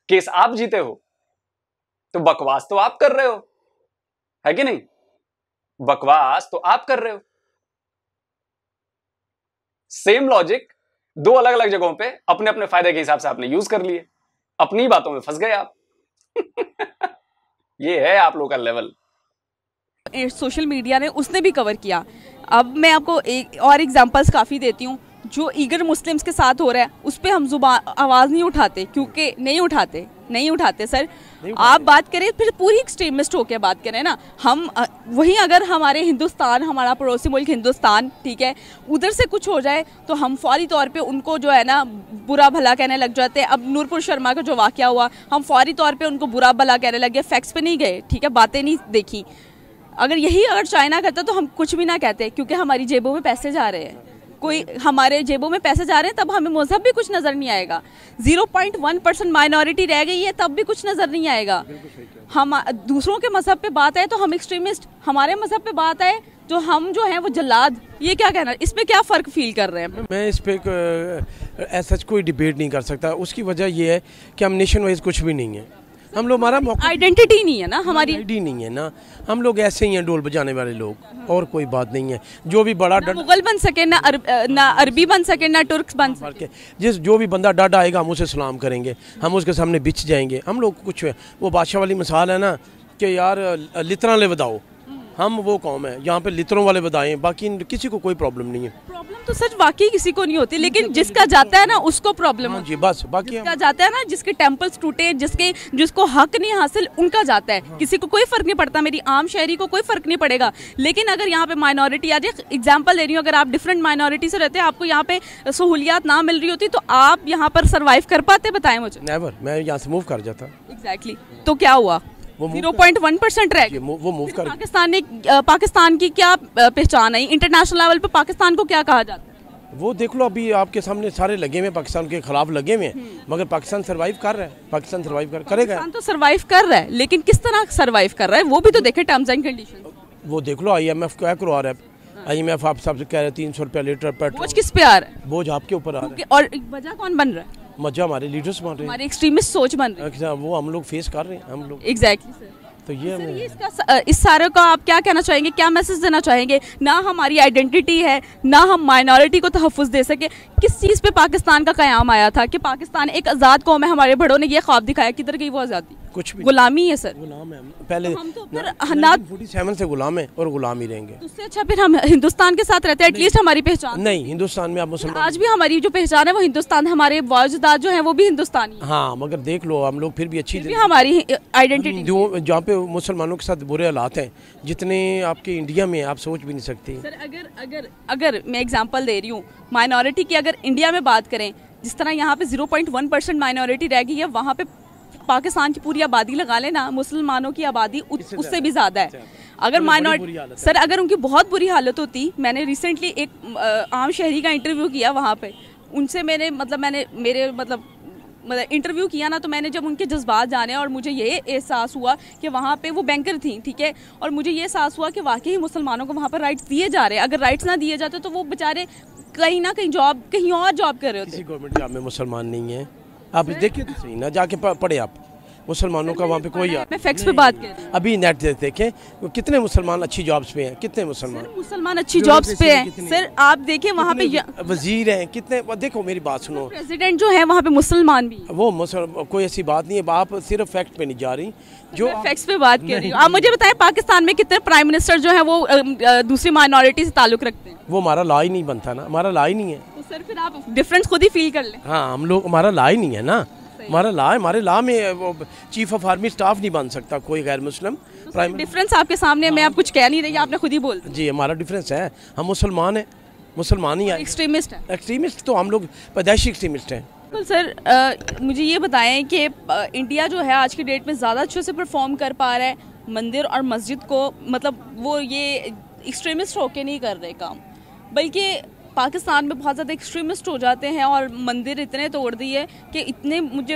केस आप जीते हो तो बकवास तो आप कर रहे हो है कि नहीं बकवास तो आप कर रहे हो सेम लॉजिक दो अलग अलग जगहों पे अपने अपने फायदे के हिसाब से आपने यूज कर लिए अपनी बातों में फंस गए आप [LAUGHS] ये है आप लोग का लेवल सोशल मीडिया ने उसने भी कवर किया अब मैं आपको एक और एग्जांपल्स काफ़ी देती हूँ जो ईगर मुस्लिम्स के साथ हो रहा है उस पर हम जुबा आवाज़ नहीं उठाते क्योंकि नहीं उठाते नहीं उठाते सर नहीं उठाते। आप बात करें फिर पूरी एक्सट्रीमिस्ट होकर बात करें ना हम वहीं अगर हमारे हिंदुस्तान हमारा पड़ोसी मुल्क हिंदुस्तान ठीक है उधर से कुछ हो जाए तो हम फौरी तौर पे उनको जो है ना बुरा भला कहने लग जाते हैं अब नूरपुर शर्मा का जो वाक़ हुआ हम फौरी तौर पर उनको बुरा भला कहने लगे फैक्ट्स पर नहीं गए ठीक है बातें नहीं देखी अगर यही अगर चाइना करता तो हम कुछ भी ना कहते क्योंकि हमारी जेबों में पैसे जा रहे हैं कोई हमारे जेबों में पैसे जा रहे हैं तब हमें मजहब भी कुछ नज़र नहीं आएगा 0.1 परसेंट माइनॉरिटी रह गई है तब भी कुछ नज़र नहीं आएगा हम दूसरों के मजहब पे बात आए तो हम एक्सट्रीमिस्ट हमारे मजहब पे बात आए जो हम जो हैं वो जल्लाद ये क्या कहना इस पर क्या फ़र्क फील कर रहे हैं मैं इस पर ऐसा कोई डिबेट नहीं कर सकता उसकी वजह यह है कि हम नेशन वाइज कुछ भी नहीं है हम लोग हमारा आइडेंटिटी नहीं है ना हमारी आइडी नहीं है ना हम लोग ऐसे ही हैं डोल बजाने वाले लोग और कोई बात नहीं है जो भी बड़ा ना मुगल बन सके ना अरब, ना अरबी बन सके ना टुर्क बन सके जिस जो भी बंदा डाटा आएगा हम उसे सलाम करेंगे हम उसके सामने बिछ जाएंगे हम लोग कुछ वो बादशाह वाली मिसाल है ना कि यार लितना ले बताओ हम वो कौम है यहाँ पे लितरों वाले बधाए बाकी किसी को कोई प्रॉब्लम नहीं है प्रॉब्लम तो सच बाकी किसी को नहीं होती लेकिन जिसका जाता है ना उसको प्रॉब्लम हाँ जी बस बाकी जिसका जाता है ना जिसके टेम्पल्स टूटे जिसके जिसको हक नहीं हासिल उनका जाता है हाँ। किसी को कोई फर्क नहीं पड़ता मेरी आम शहरी को कोई फर्क नहीं पड़ेगा लेकिन अगर यहाँ पे माइनॉरिटी आज एग्जाम्पल दे रही हूँ अगर आप डिफरेंट माइनॉरिटी से रहते हैं आपको यहाँ पे सहूलियात ना मिल रही होती तो आप यहाँ पर सर्वाइव कर पाते बताए मुझे नेवर मैं यहाँ से मूव कर जाता एग्जैक्टली तो क्या हुआ जीरो पॉइंट वन परसेंट रह वो मूव कर पाकिस्तान ने पाकिस्तान की क्या पहचान है इंटरनेशनल लेवल पर पाकिस्तान को क्या कहा जाता है वो देख लो अभी आपके सामने सारे लगे हुए पाकिस्तान के खिलाफ लगे हुए हम्म। मगर पाकिस्तान सर्वाइव कर रहा है पाकिस्तान सर्वाइव कर करेगा तो सर्वाइव कर रहा है लेकिन किस तरह सर्वाइव कर रहा है वो भी तो देखे टर्म्स एंड कंडीशन वो देख लो आई एम एफ क्या करवा रहा है आई एम एफ आप सबसे कह रहे हैं तीन सौ रुपया लीटर पेट्रोल किस पे आ रहा है बोझ आपके ऊपर आ रहा है और वजह कौन बन रहा है मजा हमारे लीडर्स बन रहे हैं सोच बन रही है अच्छा, वो हम लोग फेस कर रहे हैं हम लोग एग्जैक्टली exactly, तो ये सर ये इसका इस सारे का आप क्या कहना चाहेंगे क्या मैसेज देना चाहेंगे ना हमारी आइडेंटिटी है ना हम माइनॉरिटी को तहफ़ दे सके किस चीज़ पे पाकिस्तान का क्याम आया था कि पाकिस्तान एक आज़ाद कौम है हमारे बड़ों ने ये ख्वाब दिखाया किधर गई वो आज़ादी कुछ भी गुलामी है सर गुलाम है पहले तो हम तो फिर सेवन से गुलाम है और गुलाम ही रहेंगे उससे अच्छा फिर हम हिंदुस्तान के साथ रहते हैं एटलीस्ट हमारी पहचान नहीं हिंदुस्तान में आप मुसलमान आज भी हमारी जो पहचान है वो हिंदुस्तान हमारे वाजदाद जो है वो भी हिंदुस्तान हाँ मगर देख लो हम लोग फिर भी अच्छी हमारी आइडेंटिटी जहाँ पे मुसलमानों के साथ बुरे हालात हैं जितने आपके इंडिया में आप सोच भी नहीं सकते सर अगर अगर अगर मैं एग्जाम्पल दे रही हूँ माइनॉरिटी की अगर इंडिया में बात करें जिस तरह यहाँ पे 0.1 परसेंट माइनॉरिटी रह गई है वहाँ पे पाकिस्तान की पूरी आबादी लगा लेना मुसलमानों की आबादी उससे भी ज़्यादा है अच्छा, अच्छा। अगर माइनॉरिटी मतलब सर अगर उनकी बहुत बुरी हालत होती मैंने रिसेंटली एक आम शहरी का इंटरव्यू किया वहाँ पे उनसे मैंने मतलब मैंने मेरे मतलब मतलब इंटरव्यू किया ना तो मैंने जब उनके जज्बात जाने और मुझे ये एहसास हुआ कि वहाँ पे वो बैंकर थी ठीक है और मुझे ये एहसास हुआ कि वाकई मुसलमानों को वहाँ पर राइट्स दिए जा रहे हैं अगर राइट्स ना दिए जाते तो वो बेचारे कहीं ना कहीं जॉब कहीं और जॉब कर रहे होते गवर्नमेंट जॉब में मुसलमान नहीं है आप देखिए तो ना जाके पढ़े आप मुसलमानों का वहाँ पे कोई यार मैं फैक्स पे बात कर अभी नेट दे, देखें वो कितने मुसलमान अच्छी जॉब्स पे हैं कितने मुसलमान मुसलमान अच्छी जॉब्स पे हैं सर आप देखें वहाँ पे वजीर हैं कितने देखो मेरी बात सुनो प्रेसिडेंट जो है वहाँ पे मुसलमान भी वो कोई ऐसी बात नहीं है आप सिर्फ फैक्ट पे नहीं जा रही जो फैक्ट्स पे बात कर रही आप मुझे बताएं पाकिस्तान में कितने प्राइम मिनिस्टर जो है वो दूसरी माइनॉरिटी से ताल्लुक रखते हैं वो हमारा ला ही नहीं बनता ना हमारा ला ही नहीं है तो सर फिर आप डिफरेंस खुद ही फील कर ले हाँ हम लोग हमारा ला ही नहीं है ना हमारा ला है हमारे ला में चीफ ऑफ आर्मी स्टाफ नहीं बन सकता कोई गैर मुस्लिम प्राइम तो डिफरेंस आपके सामने मैं आप कुछ कह नहीं रही हाँ। आपने खुद ही बोल जी हमारा डिफरेंस है हम मुसलमान हैं मुसलमान ही एक्सट्रीमिस्ट हैं एक्सट्रीमिस्ट तो हम लोग पैदाइशी एक्सट्रीमिस्ट हैं बिल्कुल सर आ, मुझे ये बताएं कि इंडिया जो है आज की डेट में ज़्यादा अच्छे से परफॉर्म कर पा रहा है मंदिर और मस्जिद को मतलब वो ये एक्सट्रीमिस्ट होके नहीं कर रहे काम बल्कि पाकिस्तान में बहुत ज़्यादा एक्सट्रीमिस्ट हो जाते हैं और मंदिर इतने तोड़ दिए कि इतने मुझे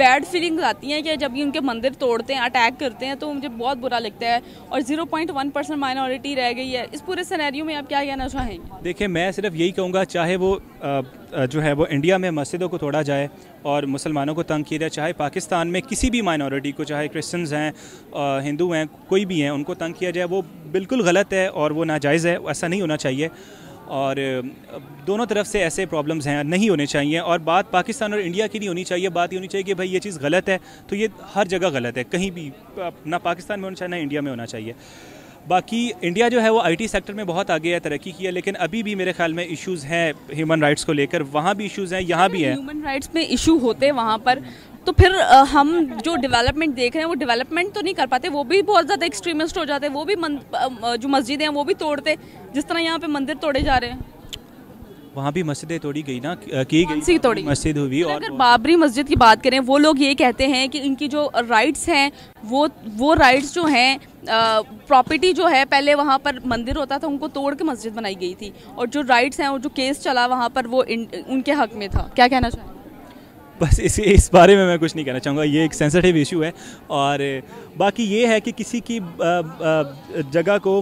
बैड फीलिंग्स आती हैं कि जब ये उनके मंदिर तोड़ते हैं अटैक करते हैं तो मुझे बहुत बुरा लगता है और 0.1 परसेंट माइनॉरिटी रह गई है इस पूरे सिनेरियो में आप क्या कहना चाहेंगे देखिए मैं सिर्फ यही कहूँगा चाहे वो आ, जो है वो इंडिया में मस्जिदों को तोड़ा जाए और मुसलमानों को तंग किया जाए चाहे पाकिस्तान में किसी भी माइनॉरिटी को चाहे क्रिश्चन हैं हिंदू हैं कोई भी हैं उनको तंग किया जाए वो बिल्कुल गलत है और वो नाजायज़ है ऐसा नहीं होना चाहिए और दोनों तरफ से ऐसे प्रॉब्लम्स हैं नहीं होने चाहिए और बात पाकिस्तान और इंडिया की नहीं होनी चाहिए बात ये होनी चाहिए कि भाई ये चीज़ गलत है तो ये हर जगह गलत है कहीं भी ना पाकिस्तान में होना चाहिए ना इंडिया में होना चाहिए बाकी इंडिया जो है वो आईटी सेक्टर में बहुत आगे है तरक्की की है लेकिन अभी भी मेरे ख्याल में इश्यूज हैं ह्यूमन राइट्स को लेकर वहाँ भी इश्यूज हैं यहाँ भी हैं ह्यूमन राइट्स में इशू होते वहाँ पर तो फिर हम जो डेवलपमेंट देख रहे हैं वो डेवलपमेंट तो नहीं कर पाते वो भी बहुत ज़्यादा एक्सट्रीमिस्ट हो जाते हैं वो भी जो मस्जिदें हैं वो भी तोड़ते जिस तरह यहाँ पे मंदिर तोड़े जा रहे हैं वहाँ भी मस्जिदें तोड़ी गई ना की गई तोड़ी मस्जिद हुई और अगर बाबरी मस्जिद की बात करें वो लोग ये कहते हैं कि इनकी जो राइट्स हैं वो वो राइट्स जो हैं प्रॉपर्टी जो है पहले वहाँ पर मंदिर होता था उनको तोड़ के मस्जिद बनाई गई थी और जो राइट्स हैं और जो केस चला वहाँ पर वो इन, उनके हक में था क्या कहना चाहिए बस इस इस बारे में मैं कुछ नहीं कहना चाहूँगा ये एक सेंसिटिव इशू है और बाकी ये है कि किसी की जगह को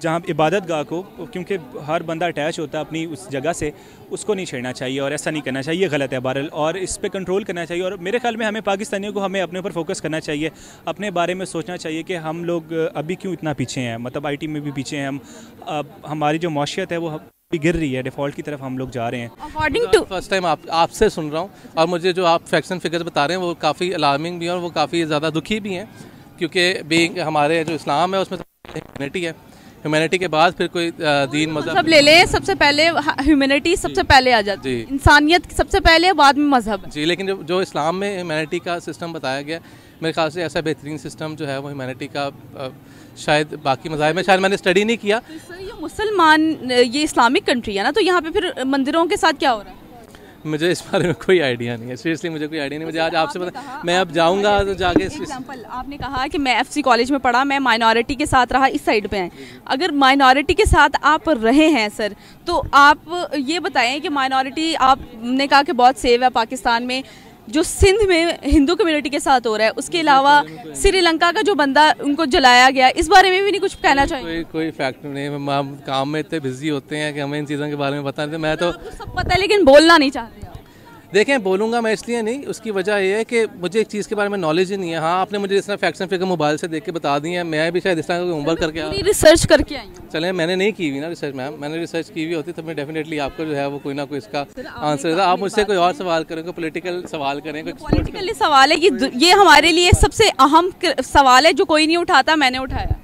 जहाँ इबादत गाह को क्योंकि हर बंदा अटैच होता है अपनी उस जगह से उसको नहीं छेड़ना चाहिए और ऐसा नहीं करना चाहिए ये गलत है बहरल और इस पर कंट्रोल करना चाहिए और मेरे ख्याल में हमें पाकिस्तानियों को हमें अपने ऊपर फोकस करना चाहिए अपने बारे में सोचना चाहिए कि हम लोग अभी क्यों इतना पीछे हैं मतलब आई में भी पीछे हैं हम हमारी जो माशियत है वो भी गिर रही है डिफॉल्ट की तरफ हम लोग जा रहे हैं अकॉर्डिंग टू फर्स्ट टाइम आप आपसे सुन रहा हूँ और मुझे जो आप फैक्शन फिगर्स बता रहे हैं वो काफ़ी अलार्मिंग भी है और वो काफ़ी ज़्यादा दुखी भी हैं क्योंकि बींग हमारे जो इस्लाम है उसमें ह्यूमैनिटी तो है ह्यूमैनिटी के बाद फिर कोई दीन मजहब सब ले लें सबसे पहले ह्यूमैनिटी सबसे पहले आ जाती है इंसानियत सबसे पहले बाद में मजहब जी लेकिन जो जो इस्लाम में ह्यूमैनिटी का सिस्टम बताया गया मेरे ख्याल से ऐसा बेहतरीन सिस्टम जो है वो ह्यूमैनिटी का शायद बाकी मजाब में शायद मैंने स्टडी नहीं किया तो सर ये मुसलमान ये इस्लामिक कंट्री है ना तो यहाँ पे फिर मंदिरों के साथ क्या हो रहा है मुझे इस बारे में कोई आइडिया नहीं है सीरियसली मुझे कोई आइडिया नहीं मुझे आज आपसे पता मैं अब जाऊंगा तो जाके एग्जांपल आपने कहा कि मैं एफसी कॉलेज में पढ़ा मैं माइनॉरिटी के साथ रहा इस साइड पे हैं अगर माइनॉरिटी के साथ आप रहे हैं सर तो आप ये बताएं कि माइनॉरिटी आपने कहा कि बहुत सेव है पाकिस्तान में जो सिंध में हिंदू कम्युनिटी के साथ हो रहा है उसके अलावा श्रीलंका का जो बंदा उनको जलाया गया इस बारे में भी नहीं कुछ कहना चाहिए कोई कोई फैक्ट नहीं काम में इतने बिजी होते हैं कि हमें इन चीज़ों के बारे में पता नहीं तो मैं तो-, तो सब पता है लेकिन बोलना नहीं चाहते देखें बोलूँगा मैं इसलिए नहीं उसकी वजह यह है कि मुझे एक चीज़ के बारे में नॉलेज ही नहीं है हाँ आपने मुझे इस तरह फैक्ट्स एंड फिगर मोबाइल से देख के बता दी है मैं भी शायद इस तरह उम्र करके रिसर्च करके आई चले मैंने नहीं की हुई ना रिसर्च मैम मैंने रिसर्च की हुई होती तो मैं डेफिनेटली आपको जो है वो कोई ना कोई इसका आंसर देता आप मुझसे कोई और सवाल करें कोई पोलिटिकल सवाल करें कोई सवाल है ये हमारे लिए सबसे अहम सवाल है जो कोई नहीं उठाता मैंने उठाया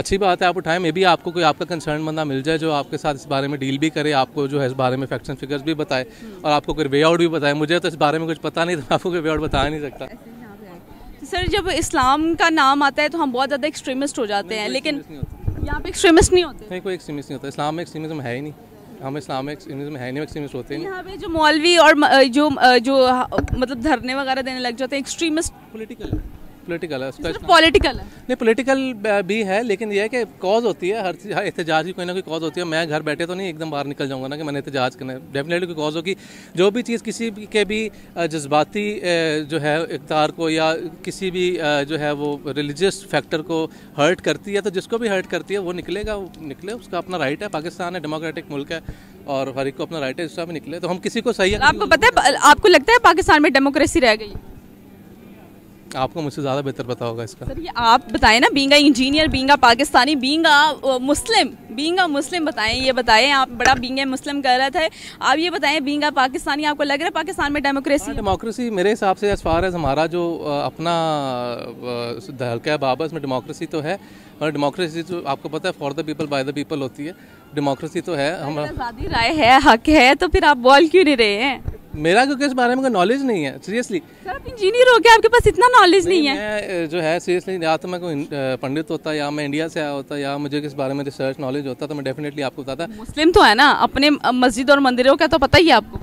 अच्छी बात है आप उठाएं मे भी आपको कोई आपका कंसर्न बंदा मिल जाए जो आपके साथ इस बारे में डील भी करे आपको जो है इस बारे में फैक्ट्स एंड फिगर्स भी बताए हम्म। और आपको कोई वे आउट भी बताए मुझे तो इस बारे में कुछ पता नहीं था आपको कोई वे आउट बता नहीं सकता तो सर जब इस्लाम का नाम आता है तो हम बहुत ज़्यादा एक्सट्रीमिस्ट हो जाते हैं लेकिन यहाँ पे एक्सट्रीमिस्ट नहीं होते नहीं कोई एक्सट्रीमिस्ट नहीं होता इस्लाम में एक्सट्रीमिज्म है ही नहीं हम इस्लाम में एक्सट्रीमिज्म है नहीं एक्सट्रीमिस्ट होते हैं यहाँ पे जो मौलवी और जो जो मतलब धरने वगैरह देने लग जाते हैं एक्सट्रीमिस्ट पोलिटिकल पॉलिटिकल है उसका पॉलिटिकल है नहीं पॉलिटिकल भी है लेकिन यह है कि कॉज होती है हर एहतजाज की कोई ना कोई कॉज होती है मैं घर बैठे तो नहीं एकदम बाहर निकल जाऊंगा ना कि मैंने एहतजाज करना है डेफिनेटली कोई कॉज होगी जो भी चीज़ किसी के भी जज्बाती जो है इकदार को या किसी भी जो है वो रिलीजियस फैक्टर को हर्ट करती है तो जिसको भी हर्ट करती है वो निकलेगा निकले उसका अपना राइट है पाकिस्तान है डेमोक्रेटिक मुल्क है और हर एक को अपना राइट है उसका भी निकले तो हम किसी को सही है आपको पता है आपको लगता है पाकिस्तान में डेमोक्रेसी रह गई आपको मुझसे ज़्यादा बेहतर पता होगा इसका सर ये आप बताएं ना बींगा इंजीनियर बींगा पाकिस्तानी बींगा मुस्लिम बींगा मुस्लिम बताएं ये बताएं आप बड़ा बींगा मुस्लिम कर रहा था आप ये बताएं बींगा पाकिस्तानी आपको लग रहा है पाकिस्तान में डेमोक्रेसी डेमोक्रेसी हाँ, मेरे हिसाब से एज फार एज हमारा जो अपना हल्का है बाबा उसमें डेमोक्रेसी तो है और डेमोक्रेसी जो तो आपको पता है for the people by the people होती है डेमोक्रेसी तो है हम आज़ादी राय है हक है तो फिर आप बोल क्यों नहीं रहे हैं मेरा क्योंकि इस बारे में कोई नॉलेज नहीं है सीरियसली सर आप इंजीनियर हो गया आपके पास इतना नॉलेज नहीं, नहीं है जो है सीरियसली या तो मैं कोई पंडित होता या मैं इंडिया से आया होता या मुझे किस बारे में रिसर्च नॉलेज होता तो मैं डेफिनेटली आपको बताता मुस्लिम तो है ना अपने मस्जिद और मंदिरों का तो पता ही है आपको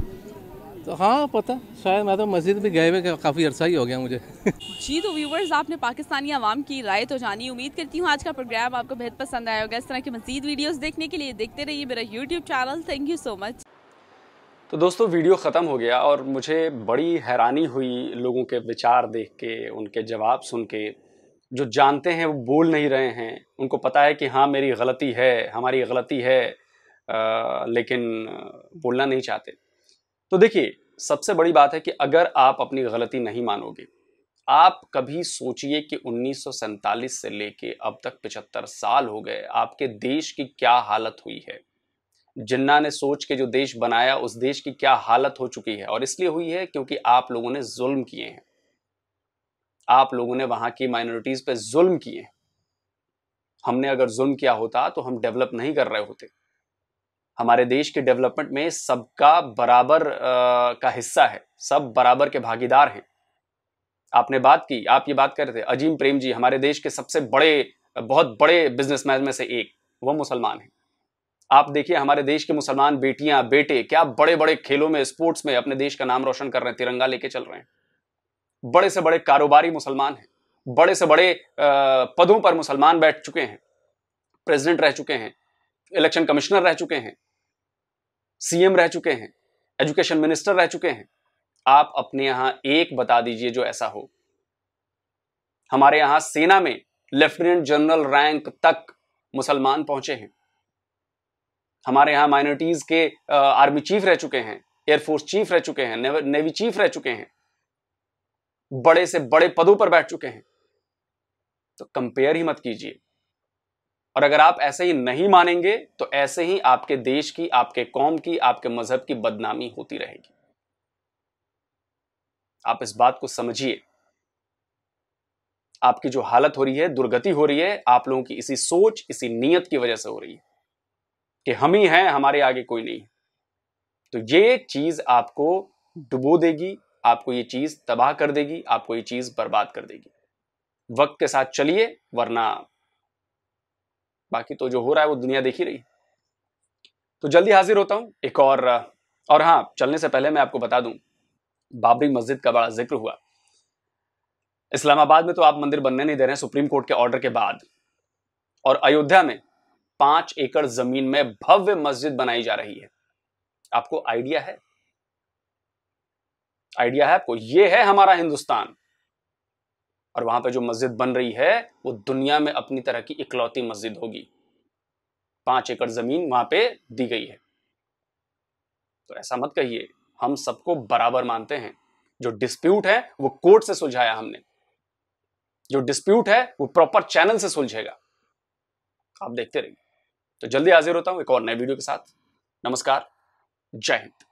तो हाँ पता शायद मैं तो मस्जिद भी गए हुए काफ़ी अर्सा ही हो गया मुझे [LAUGHS] जी तो व्यूवर्स आपने पाकिस्तानी आवाम की राय तो जानी उम्मीद करती हूँ आज का प्रोग्राम आपको बेहद पसंद आया होगा इस तरह की मजीद वीडियोस देखने के लिए देखते रहिए मेरा YouTube channel thank you so much तो दोस्तों वीडियो ख़त्म हो गया और मुझे बड़ी हैरानी हुई लोगों के विचार देख के उनके जवाब सुन के जो जानते हैं वो बोल नहीं रहे हैं उनको पता है कि हाँ मेरी गलती है हमारी गलती है आ, लेकिन बोलना नहीं चाहते तो देखिए सबसे बड़ी बात है कि अगर आप अपनी गलती नहीं मानोगे आप कभी सोचिए कि उन्नीस से लेके अब तक 75 साल हो गए आपके देश की क्या हालत हुई है जिन्ना ने सोच के जो देश बनाया उस देश की क्या हालत हो चुकी है और इसलिए हुई है क्योंकि आप लोगों ने जुल्म किए हैं आप लोगों ने वहां की माइनॉरिटीज पे जुल्म किए हैं हमने अगर जुल्म किया होता तो हम डेवलप नहीं कर रहे होते हमारे देश के डेवलपमेंट में सबका बराबर आ, का हिस्सा है सब बराबर के भागीदार हैं आपने बात की आप ये बात कर रहे थे अजीम प्रेम जी हमारे देश के सबसे बड़े बहुत बड़े बिजनेसमैन में से एक वो मुसलमान हैं आप देखिए हमारे देश के मुसलमान बेटियां बेटे क्या बड़े बड़े खेलों में स्पोर्ट्स में अपने देश का नाम रोशन कर रहे हैं तिरंगा लेके चल रहे हैं बड़े से बड़े कारोबारी मुसलमान हैं बड़े से बड़े पदों पर मुसलमान बैठ चुके हैं प्रेसिडेंट रह चुके हैं इलेक्शन कमिश्नर रह चुके हैं सीएम रह चुके हैं एजुकेशन मिनिस्टर रह चुके हैं आप अपने यहां एक बता दीजिए जो ऐसा हो हमारे यहां सेना में लेफ्टिनेंट जनरल रैंक तक मुसलमान पहुंचे हैं हमारे यहां माइनॉरिटीज के आर्मी चीफ रह चुके हैं एयरफोर्स चीफ रह चुके हैं नेवी चीफ रह चुके हैं बड़े से बड़े पदों पर बैठ चुके हैं तो कंपेयर ही मत कीजिए और अगर आप ऐसे ही नहीं मानेंगे तो ऐसे ही आपके देश की आपके कौम की आपके मजहब की बदनामी होती रहेगी आप इस बात को समझिए आपकी जो हालत हो रही है दुर्गति हो रही है आप लोगों की इसी सोच इसी नीयत की वजह से हो रही है कि हम ही हैं हमारे आगे कोई नहीं तो ये चीज आपको डुबो देगी आपको ये चीज तबाह कर देगी आपको ये चीज बर्बाद कर देगी वक्त के साथ चलिए वरना बाकी तो जो हो रहा है वो दुनिया देख ही रही तो जल्दी हाजिर होता हूँ एक और और हाँ चलने से पहले मैं आपको बता दूं बाबरी मस्जिद का बड़ा जिक्र हुआ इस्लामाबाद में तो आप मंदिर बनने नहीं दे रहे हैं सुप्रीम कोर्ट के ऑर्डर के बाद और अयोध्या में पांच एकड़ जमीन में भव्य मस्जिद बनाई जा रही है आपको आइडिया है आइडिया है आपको ये है हमारा हिंदुस्तान और वहां पर जो मस्जिद बन रही है वो दुनिया में अपनी तरह की इकलौती मस्जिद होगी पांच एकड़ जमीन वहां पे दी गई है तो ऐसा मत कहिए हम सबको बराबर मानते हैं जो डिस्प्यूट है वो कोर्ट से सुलझाया हमने जो डिस्प्यूट है वो प्रॉपर चैनल से सुलझेगा आप देखते रहिए तो जल्दी हाजिर होता हूं एक और नए वीडियो के साथ नमस्कार जय हिंद